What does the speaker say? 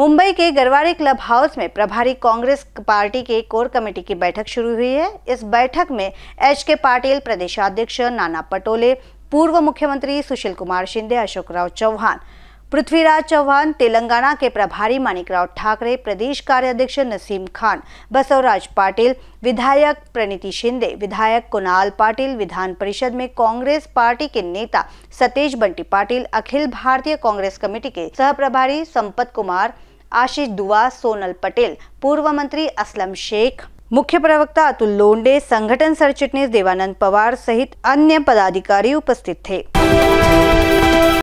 मुंबई के Garware club house में प्रभारी कांग्रेस पार्टी के कोर कमेटी की बैठक शुरू हुई है इस बैठक में एच के पाटिल प्रदेशाध्यक्ष नाना पटोले पूर्व मुख्यमंत्री सुशील कुमार शिंदे अशोक राव चौहान पृथ्वीराज चौहान तेलंगाना के प्रभारी मानिकराव ठाकरे प्रदेश कार्याध्यक्ष नसीम खान बसवराज पाटिल विधायक प्रणीति शिंदे विधायक कुणाल पाटिल विधान परिषद में कांग्रेस पार्टी के नेता सतेज बंटी पाटिल अखिल भारतीय कांग्रेस कमेटी के सह प्रभारी संपत कुमार आशिष दुवा सोनल पटेल पूर्व मंत्री असलम शेख मुख्य प्रवक्ता अतुल लोंडे संगठन सरचिटनीस देवानंद पवार सहित अन्य पदाधिकारी उपस्थित थे